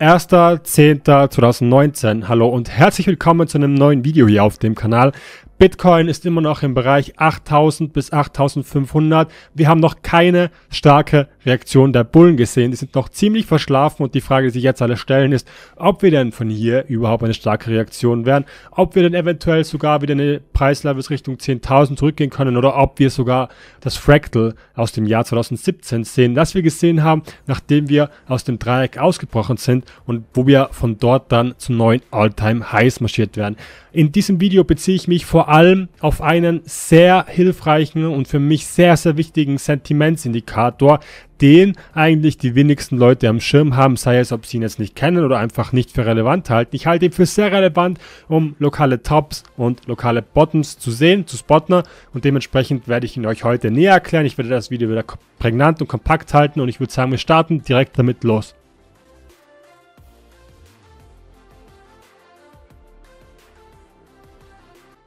1.10.2019. Hallo und herzlich willkommen zu einem neuen Video hier auf dem Kanal. Bitcoin ist immer noch im Bereich 8000 bis 8500. Wir haben noch keine starke Reaktion der Bullen gesehen. Die sind noch ziemlich verschlafen und die Frage, die sich jetzt alle stellen, ist, ob wir denn von hier überhaupt eine starke Reaktion werden, ob wir denn eventuell sogar wieder eine Preislevels Richtung 10.000 zurückgehen können oder ob wir sogar das Fractal aus dem Jahr 2017 sehen, das wir gesehen haben, nachdem wir aus dem Dreieck ausgebrochen sind und wo wir von dort dann zu neuen All-Time-Highs marschiert werden. In diesem Video beziehe ich mich vor allem auf einen sehr hilfreichen und für mich sehr, sehr wichtigen Sentimentsindikator, den eigentlich die wenigsten Leute am Schirm haben, sei es, ob sie ihn jetzt nicht kennen oder einfach nicht für relevant halten. Ich halte ihn für sehr relevant, um lokale Tops und lokale Bottoms zu sehen, zu spotten und dementsprechend werde ich ihn euch heute näher erklären. Ich werde das Video wieder prägnant und kompakt halten und ich würde sagen, wir starten direkt damit los.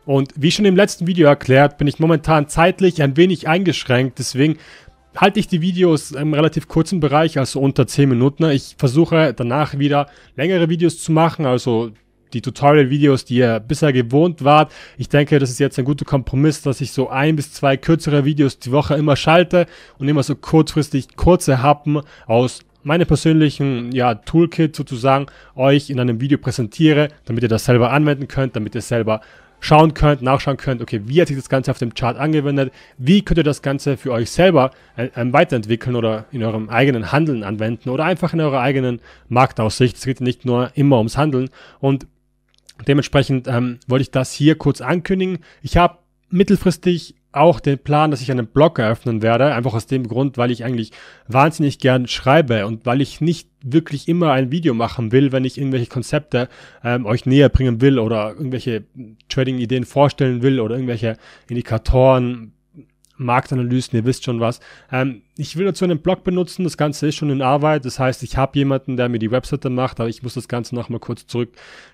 Und wie schon im letzten Video erklärt, bin ich momentan zeitlich ein wenig eingeschränkt, deswegen halte ich die Videos im relativ kurzen Bereich, also unter 10 Minuten. Ich versuche danach wieder längere Videos zu machen, also die Tutorial-Videos, die ihr bisher gewohnt wart. Ich denke, das ist jetzt ein guter Kompromiss, dass ich so ein bis zwei kürzere Videos die Woche immer schalte und immer so kurzfristig kurze Happen aus meinem persönlichen ja, Toolkit sozusagen euch in einem Video präsentiere, damit ihr das selber anwenden könnt, damit ihr selber schauen könnt, nachschauen könnt, okay, wie hat sich das Ganze auf dem Chart angewendet, wie könnt ihr das Ganze für euch selber äh, ähm, weiterentwickeln oder in eurem eigenen Handeln anwenden oder einfach in eurer eigenen Marktaussicht. Es geht nicht nur immer ums Handeln und dementsprechend ähm, wollte ich das hier kurz ankündigen. Ich habe mittelfristig auch den Plan, dass ich einen Blog eröffnen werde, einfach aus dem Grund, weil ich eigentlich wahnsinnig gern schreibe und weil ich nicht wirklich immer ein Video machen will, wenn ich irgendwelche Konzepte ähm, euch näher bringen will oder irgendwelche Trading-Ideen vorstellen will oder irgendwelche Indikatoren, Marktanalysen, ihr wisst schon was. Ähm, ich will dazu einen Blog benutzen, das Ganze ist schon in Arbeit, das heißt, ich habe jemanden, der mir die Webseite macht, aber ich muss das Ganze nochmal kurz zurück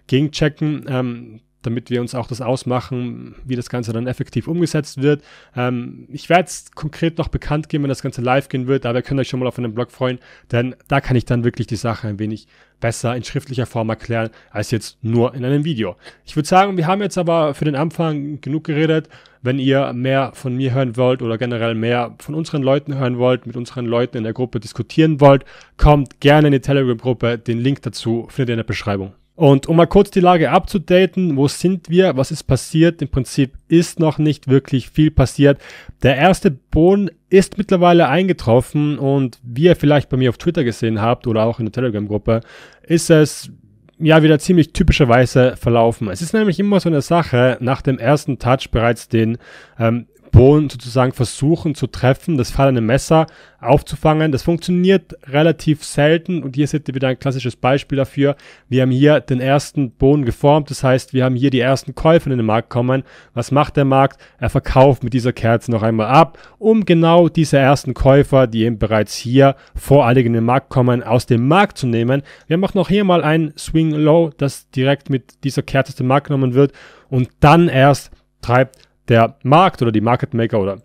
gegenchecken. Ähm, damit wir uns auch das ausmachen, wie das Ganze dann effektiv umgesetzt wird. Ähm, ich werde es konkret noch bekannt geben, wenn das Ganze live gehen wird, aber ihr könnt euch schon mal auf einen Blog freuen, denn da kann ich dann wirklich die Sache ein wenig besser in schriftlicher Form erklären, als jetzt nur in einem Video. Ich würde sagen, wir haben jetzt aber für den Anfang genug geredet. Wenn ihr mehr von mir hören wollt oder generell mehr von unseren Leuten hören wollt, mit unseren Leuten in der Gruppe diskutieren wollt, kommt gerne in die Telegram-Gruppe. Den Link dazu findet ihr in der Beschreibung. Und um mal kurz die Lage abzudaten, wo sind wir, was ist passiert? Im Prinzip ist noch nicht wirklich viel passiert. Der erste Boden ist mittlerweile eingetroffen und wie ihr vielleicht bei mir auf Twitter gesehen habt oder auch in der Telegram-Gruppe, ist es ja wieder ziemlich typischerweise verlaufen. Es ist nämlich immer so eine Sache, nach dem ersten Touch bereits den ähm, Boden sozusagen versuchen zu treffen, das fallende Messer aufzufangen. Das funktioniert relativ selten und hier seht ihr wieder ein klassisches Beispiel dafür. Wir haben hier den ersten Bohnen geformt, das heißt, wir haben hier die ersten Käufer in den Markt kommen. Was macht der Markt? Er verkauft mit dieser Kerze noch einmal ab, um genau diese ersten Käufer, die eben bereits hier voreilig in den Markt kommen, aus dem Markt zu nehmen. Wir haben auch noch hier mal ein Swing Low, das direkt mit dieser Kerze aus dem Markt genommen wird und dann erst treibt der Markt oder die Market Maker oder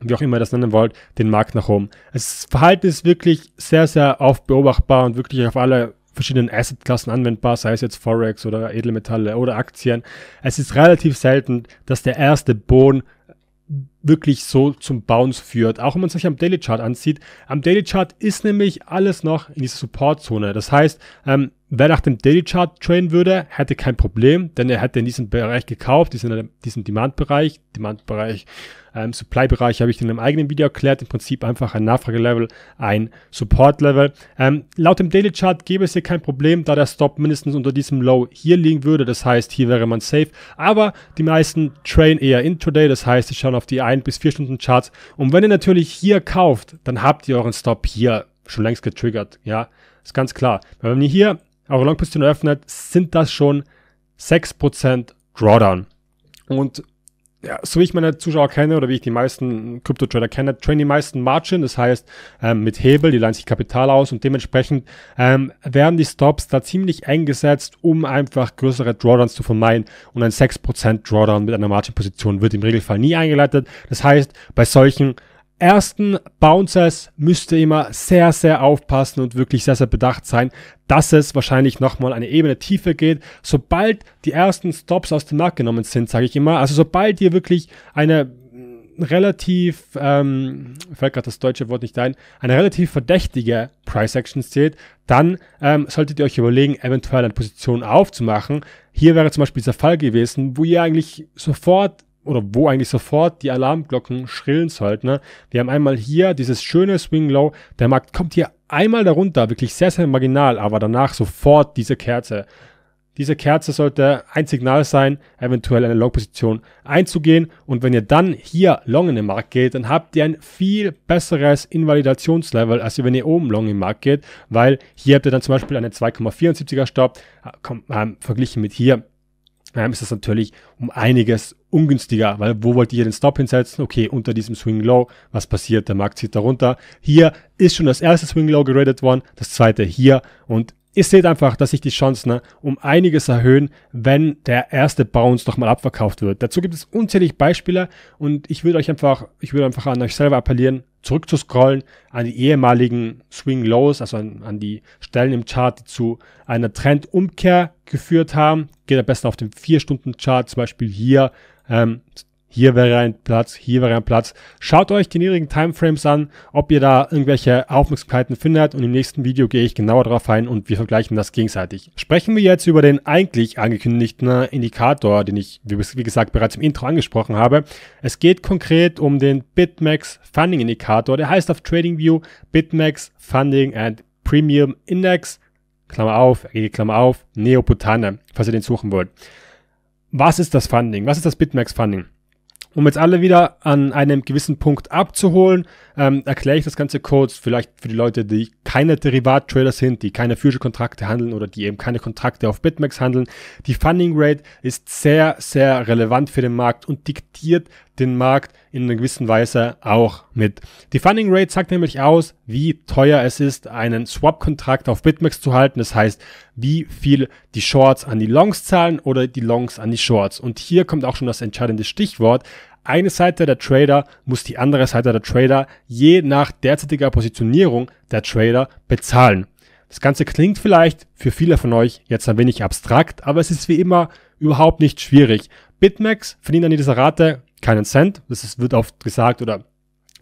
wie auch immer ihr das nennen wollt, den Markt nach oben. Das Verhalten ist wirklich sehr, sehr oft beobachtbar und wirklich auf alle verschiedenen Assetklassen anwendbar, sei es jetzt Forex oder Edelmetalle oder Aktien. Es ist relativ selten, dass der erste Boden wirklich so zum Bounce führt. Auch wenn man sich am Daily Chart ansieht. Am Daily Chart ist nämlich alles noch in dieser Supportzone. Das heißt, ähm, Wer nach dem Daily Chart traden würde, hätte kein Problem, denn er hätte in diesem Bereich gekauft, diesen, diesen Demand-Bereich, Demand-Bereich, ähm, Supply-Bereich habe ich in einem eigenen Video erklärt, im Prinzip einfach ein Nachfragelevel, ein Support-Level. Ähm, laut dem Daily Chart gäbe es hier kein Problem, da der Stop mindestens unter diesem Low hier liegen würde, das heißt, hier wäre man safe, aber die meisten train eher intraday, das heißt, sie schauen auf die 1 bis 4 Stunden Charts und wenn ihr natürlich hier kauft, dann habt ihr euren Stop hier schon längst getriggert, ja. Ist ganz klar. Wenn ihr hier eure Long-Position eröffnet, sind das schon 6% Drawdown. Und ja, so wie ich meine Zuschauer kenne oder wie ich die meisten Crypto-Trader kenne, trainen die meisten Margin, das heißt ähm, mit Hebel, die leihen sich Kapital aus und dementsprechend ähm, werden die Stops da ziemlich eng gesetzt, um einfach größere Drawdowns zu vermeiden und ein 6% Drawdown mit einer Margin-Position wird im Regelfall nie eingeleitet. Das heißt, bei solchen ersten Bouncers müsst ihr immer sehr, sehr aufpassen und wirklich sehr, sehr bedacht sein, dass es wahrscheinlich nochmal eine Ebene tiefer geht. Sobald die ersten Stops aus dem Markt genommen sind, sage ich immer, also sobald ihr wirklich eine mm, relativ, ähm, fällt gerade das deutsche Wort nicht ein, eine relativ verdächtige Price Action seht, dann ähm, solltet ihr euch überlegen, eventuell eine Position aufzumachen. Hier wäre zum Beispiel dieser Fall gewesen, wo ihr eigentlich sofort oder wo eigentlich sofort die Alarmglocken schrillen sollten. Ne? Wir haben einmal hier dieses schöne Swing Low. Der Markt kommt hier einmal darunter, wirklich sehr, sehr marginal, aber danach sofort diese Kerze. Diese Kerze sollte ein Signal sein, eventuell eine Long-Position einzugehen. Und wenn ihr dann hier long in den Markt geht, dann habt ihr ein viel besseres Invalidationslevel, als wenn ihr oben long im Markt geht, weil hier habt ihr dann zum Beispiel eine 2,74er Stop, äh, verglichen mit hier ähm, ist das natürlich um einiges ungünstiger, weil wo wollt ihr den Stop hinsetzen? Okay, unter diesem Swing Low, was passiert? Der Markt zieht darunter. Hier ist schon das erste Swing Low geradet worden, das zweite hier und ihr seht einfach, dass sich die Chancen ne, um einiges erhöhen, wenn der erste Bounce nochmal abverkauft wird. Dazu gibt es unzählig Beispiele und ich würde euch einfach, ich würde einfach an euch selber appellieren, zurückzuscrollen an die ehemaligen Swing Lows, also an, an, die Stellen im Chart, die zu einer Trendumkehr geführt haben. Geht am besten auf den 4-Stunden-Chart, zum Beispiel hier ähm, hier wäre ein Platz, hier wäre ein Platz. Schaut euch die niedrigen Timeframes an, ob ihr da irgendwelche Aufmerksamkeiten findet und im nächsten Video gehe ich genauer darauf ein und wir vergleichen das gegenseitig. Sprechen wir jetzt über den eigentlich angekündigten Indikator, den ich, wie gesagt, bereits im Intro angesprochen habe. Es geht konkret um den Bitmax Funding Indikator, der heißt auf TradingView Bitmax Funding and Premium Index, Klammer auf, Klammer auf, Neoputane, falls ihr den suchen wollt. Was ist das Funding? Was ist das Bitmax Funding? Um jetzt alle wieder an einem gewissen Punkt abzuholen, ähm, erkläre ich das Ganze kurz, vielleicht für die Leute, die keine Derivat-Trader sind, die keine Future-Kontrakte handeln oder die eben keine Kontrakte auf BitMEX handeln. Die Funding Rate ist sehr, sehr relevant für den Markt und diktiert den Markt in einer gewissen Weise auch mit. Die Funding Rate sagt nämlich aus, wie teuer es ist, einen Swap-Kontrakt auf BitMEX zu halten. Das heißt, wie viel die Shorts an die Longs zahlen oder die Longs an die Shorts. Und hier kommt auch schon das entscheidende Stichwort eine Seite der Trader muss die andere Seite der Trader je nach derzeitiger Positionierung der Trader bezahlen. Das Ganze klingt vielleicht für viele von euch jetzt ein wenig abstrakt, aber es ist wie immer überhaupt nicht schwierig. Bitmax verdient an dieser Rate keinen Cent. Das wird oft gesagt oder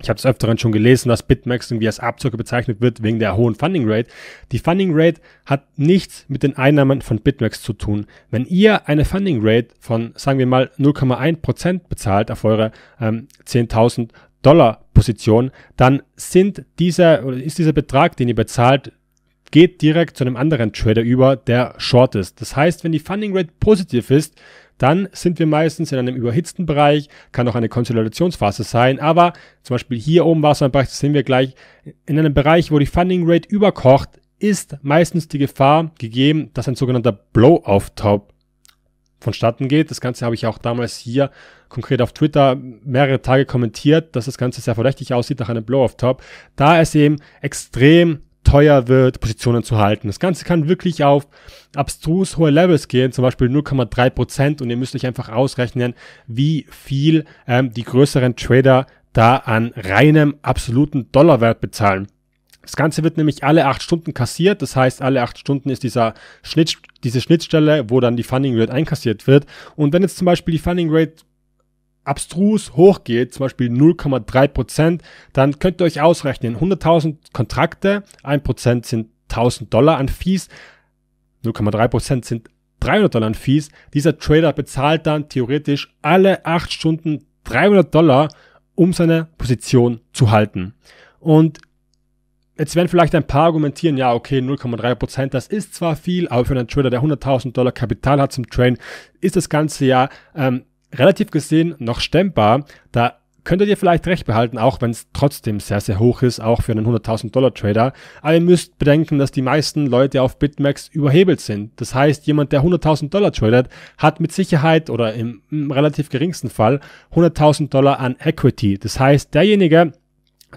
ich habe es öfteren schon gelesen, dass Bitmax irgendwie als Abzocke bezeichnet wird wegen der hohen Funding Rate. Die Funding Rate hat nichts mit den Einnahmen von Bitmax zu tun. Wenn ihr eine Funding Rate von, sagen wir mal, 0,1% bezahlt auf eure ähm, 10.000 Dollar Position, dann sind dieser, oder ist dieser Betrag, den ihr bezahlt, geht direkt zu einem anderen Trader über, der short ist. Das heißt, wenn die Funding Rate positiv ist, dann sind wir meistens in einem überhitzten Bereich, kann auch eine Konsolidationsphase sein, aber zum Beispiel hier oben war es ein Bereich, das sehen wir gleich, in einem Bereich, wo die Funding Rate überkocht, ist meistens die Gefahr gegeben, dass ein sogenannter Blow-Off-Top vonstatten geht. Das Ganze habe ich auch damals hier konkret auf Twitter mehrere Tage kommentiert, dass das Ganze sehr verdächtig aussieht nach einem Blow-Off-Top, da es eben extrem teuer wird, Positionen zu halten. Das Ganze kann wirklich auf abstrus hohe Levels gehen, zum Beispiel 0,3% Prozent und ihr müsst euch einfach ausrechnen, wie viel ähm, die größeren Trader da an reinem absoluten Dollarwert bezahlen. Das Ganze wird nämlich alle acht Stunden kassiert. Das heißt, alle acht Stunden ist dieser Schnitt, diese Schnittstelle, wo dann die Funding Rate einkassiert wird. Und wenn jetzt zum Beispiel die Funding Rate abstrus hochgeht, zum Beispiel 0,3 dann könnt ihr euch ausrechnen, 100.000 Kontrakte, 1 sind 1000 Dollar an Fees, 0,3 sind 300 Dollar an Fees. Dieser Trader bezahlt dann theoretisch alle 8 Stunden 300 Dollar, um seine Position zu halten. Und Jetzt werden vielleicht ein paar argumentieren, ja, okay, 0,3%, das ist zwar viel, aber für einen Trader, der 100.000 Dollar Kapital hat zum Train, ist das Ganze ja ähm, relativ gesehen noch stemmbar. Da könntet ihr vielleicht recht behalten, auch wenn es trotzdem sehr, sehr hoch ist, auch für einen 100.000 Dollar Trader. Aber ihr müsst bedenken, dass die meisten Leute auf BitMEX überhebelt sind. Das heißt, jemand, der 100.000 Dollar tradet, hat mit Sicherheit oder im, im relativ geringsten Fall 100.000 Dollar an Equity. Das heißt, derjenige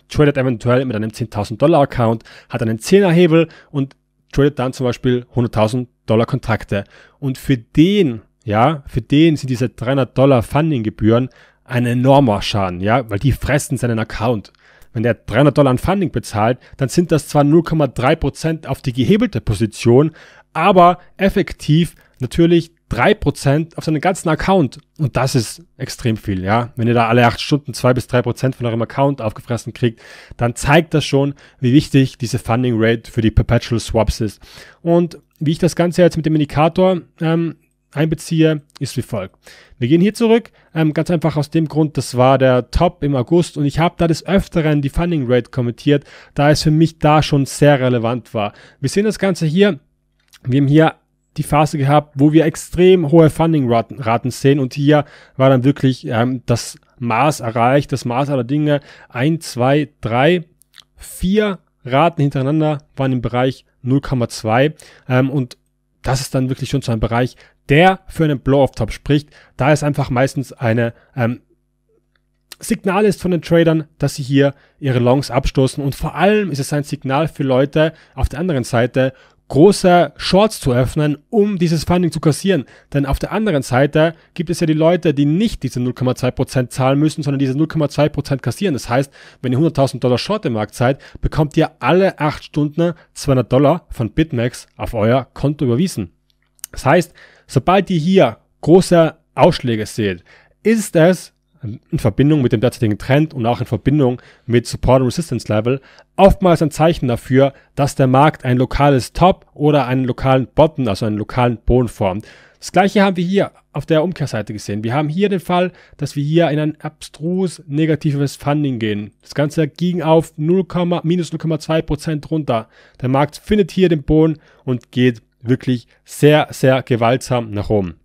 tradet eventuell mit einem 10.000 Dollar Account, hat einen 10er Hebel und tradet dann zum Beispiel 100.000 Dollar Kontrakte. Und für den ja, für den sind diese 300 Dollar Funding-Gebühren ein enormer Schaden, ja, weil die fressen seinen Account. Wenn der 300 Dollar an Funding bezahlt, dann sind das zwar 0,3% Prozent auf die gehebelte Position, aber effektiv natürlich 3% auf seinen ganzen Account. Und das ist extrem viel, ja. Wenn ihr da alle 8 Stunden 2 bis 3% von eurem Account aufgefressen kriegt, dann zeigt das schon, wie wichtig diese Funding Rate für die Perpetual Swaps ist. Und wie ich das Ganze jetzt mit dem Indikator ähm, einbeziehe, ist wie folgt. Wir gehen hier zurück, ähm, ganz einfach aus dem Grund, das war der Top im August und ich habe da des Öfteren die Funding Rate kommentiert, da es für mich da schon sehr relevant war. Wir sehen das Ganze hier, wir haben hier die Phase gehabt, wo wir extrem hohe Funding-Raten sehen und hier war dann wirklich ähm, das Maß erreicht, das Maß aller Dinge. Ein, zwei, drei, vier Raten hintereinander waren im Bereich 0,2 ähm, und das ist dann wirklich schon so ein Bereich, der für einen Blow-off-Top spricht, da es einfach meistens eine ähm, Signal ist von den Tradern, dass sie hier ihre Longs abstoßen und vor allem ist es ein Signal für Leute auf der anderen Seite, großer Shorts zu öffnen, um dieses Funding zu kassieren. Denn auf der anderen Seite gibt es ja die Leute, die nicht diese 0,2% zahlen müssen, sondern diese 0,2% kassieren. Das heißt, wenn ihr 100.000 Dollar Short im Markt seid, bekommt ihr alle 8 Stunden 200 Dollar von BitMEX auf euer Konto überwiesen. Das heißt, sobald ihr hier große Ausschläge seht, ist es in Verbindung mit dem derzeitigen Trend und auch in Verbindung mit Support und Resistance Level oftmals ein Zeichen dafür, dass der Markt ein lokales Top oder einen lokalen Bottom, also einen lokalen Boden formt. Das gleiche haben wir hier auf der Umkehrseite gesehen. Wir haben hier den Fall, dass wir hier in ein abstrus negatives Funding gehen. Das Ganze ging auf 0, minus 0,2% runter. Der Markt findet hier den Boden und geht wirklich sehr, sehr gewaltsam nach oben.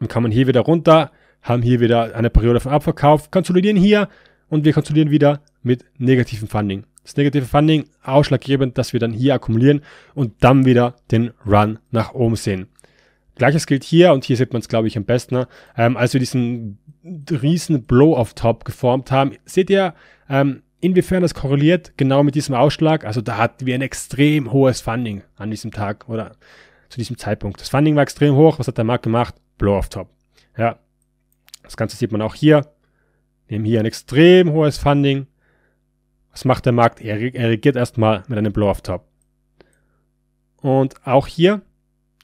Dann kann man hier wieder runter, haben hier wieder eine Periode von Abverkauf, konsolidieren hier und wir konsolidieren wieder mit negativem Funding. Das negative Funding ausschlaggebend, dass wir dann hier akkumulieren und dann wieder den Run nach oben sehen. Gleiches gilt hier und hier sieht man es, glaube ich, am besten. Ne? Ähm, als wir diesen riesen Blow-off-Top geformt haben, seht ihr, ähm, inwiefern das korreliert genau mit diesem Ausschlag. Also da hatten wir ein extrem hohes Funding an diesem Tag oder zu diesem Zeitpunkt. Das Funding war extrem hoch. Was hat der Markt gemacht? Blow-off-Top. Ja, das Ganze sieht man auch hier. Wir haben hier ein extrem hohes Funding. Was macht der Markt? Er, er regiert erstmal mit einem Blow auf Top. Und auch hier,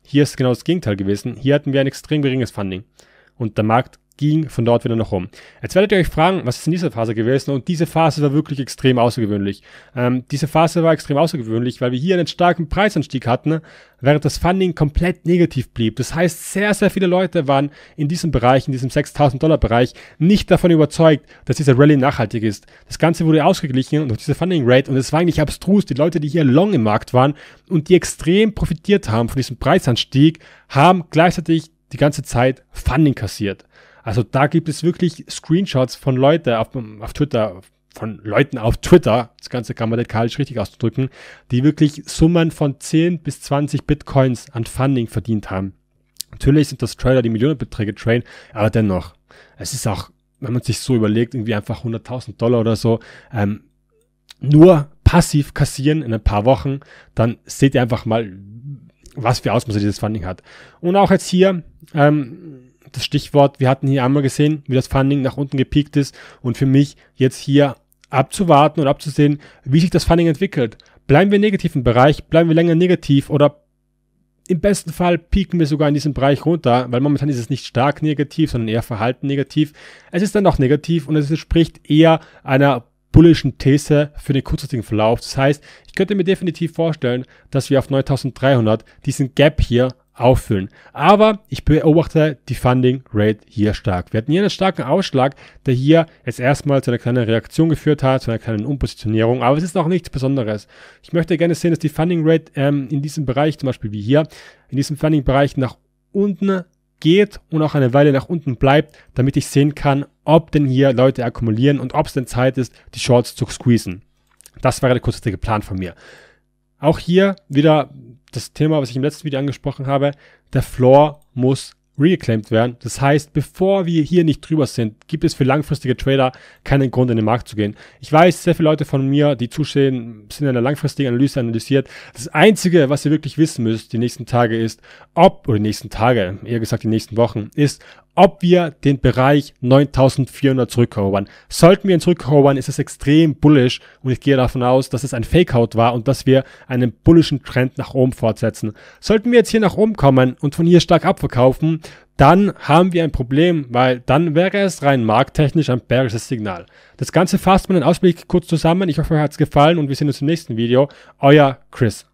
hier ist genau das Gegenteil gewesen. Hier hatten wir ein extrem geringes Funding. Und der Markt ging von dort wieder nach Rom. Jetzt werdet ihr euch fragen, was ist in dieser Phase gewesen? Und diese Phase war wirklich extrem außergewöhnlich. Ähm, diese Phase war extrem außergewöhnlich, weil wir hier einen starken Preisanstieg hatten, während das Funding komplett negativ blieb. Das heißt, sehr, sehr viele Leute waren in diesem Bereich, in diesem 6000 Dollar Bereich, nicht davon überzeugt, dass dieser Rally nachhaltig ist. Das Ganze wurde ausgeglichen durch diese Funding Rate und es war eigentlich abstrus. Die Leute, die hier long im Markt waren und die extrem profitiert haben von diesem Preisanstieg, haben gleichzeitig die ganze Zeit Funding kassiert. Also da gibt es wirklich Screenshots von Leuten auf, auf Twitter, von Leuten auf Twitter, das Ganze kann man dekalisch richtig ausdrücken, die wirklich Summen von 10 bis 20 Bitcoins an Funding verdient haben. Natürlich sind das Trader, die Millionenbeträge traden, aber dennoch, es ist auch, wenn man sich so überlegt, irgendwie einfach 100.000 Dollar oder so, ähm, nur passiv kassieren in ein paar Wochen, dann seht ihr einfach mal, was für Ausmaße dieses Funding hat. Und auch jetzt hier, ähm, das Stichwort, wir hatten hier einmal gesehen, wie das Funding nach unten gepiekt ist und für mich jetzt hier abzuwarten und abzusehen, wie sich das Funding entwickelt. Bleiben wir im negativen Bereich, bleiben wir länger negativ oder im besten Fall pieken wir sogar in diesem Bereich runter, weil momentan ist es nicht stark negativ, sondern eher verhalten negativ. Es ist dann auch negativ und es entspricht eher einer bullischen These für den kurzfristigen Verlauf. Das heißt, ich könnte mir definitiv vorstellen, dass wir auf 9300 diesen Gap hier auffüllen. Aber ich beobachte die Funding Rate hier stark. Wir hatten hier einen starken Ausschlag, der hier jetzt erstmal zu einer kleinen Reaktion geführt hat, zu einer kleinen Umpositionierung, aber es ist auch nichts Besonderes. Ich möchte gerne sehen, dass die Funding Rate ähm, in diesem Bereich, zum Beispiel wie hier, in diesem Funding-Bereich nach unten geht und auch eine Weile nach unten bleibt, damit ich sehen kann, ob denn hier Leute akkumulieren und ob es denn Zeit ist, die Shorts zu squeezen. Das war der kurzfristige Plan von mir. Auch hier wieder das Thema, was ich im letzten Video angesprochen habe, der Floor muss reclaimed werden. Das heißt, bevor wir hier nicht drüber sind, gibt es für langfristige Trader keinen Grund, in den Markt zu gehen. Ich weiß, sehr viele Leute von mir, die zustehen, sind in einer langfristigen Analyse analysiert. Das Einzige, was ihr wirklich wissen müsst, die nächsten Tage ist, ob, oder die nächsten Tage, eher gesagt die nächsten Wochen, ist, ob wir den Bereich 9400 zurückerobern. Sollten wir ihn zurückerobern, ist es extrem bullish und ich gehe davon aus, dass es ein Fakeout war und dass wir einen bullischen Trend nach oben fortsetzen. Sollten wir jetzt hier nach oben kommen und von hier stark abverkaufen, dann haben wir ein Problem, weil dann wäre es rein markttechnisch ein bärisches Signal. Das Ganze fasst man den Ausblick kurz zusammen. Ich hoffe, euch hat es gefallen und wir sehen uns im nächsten Video. Euer Chris.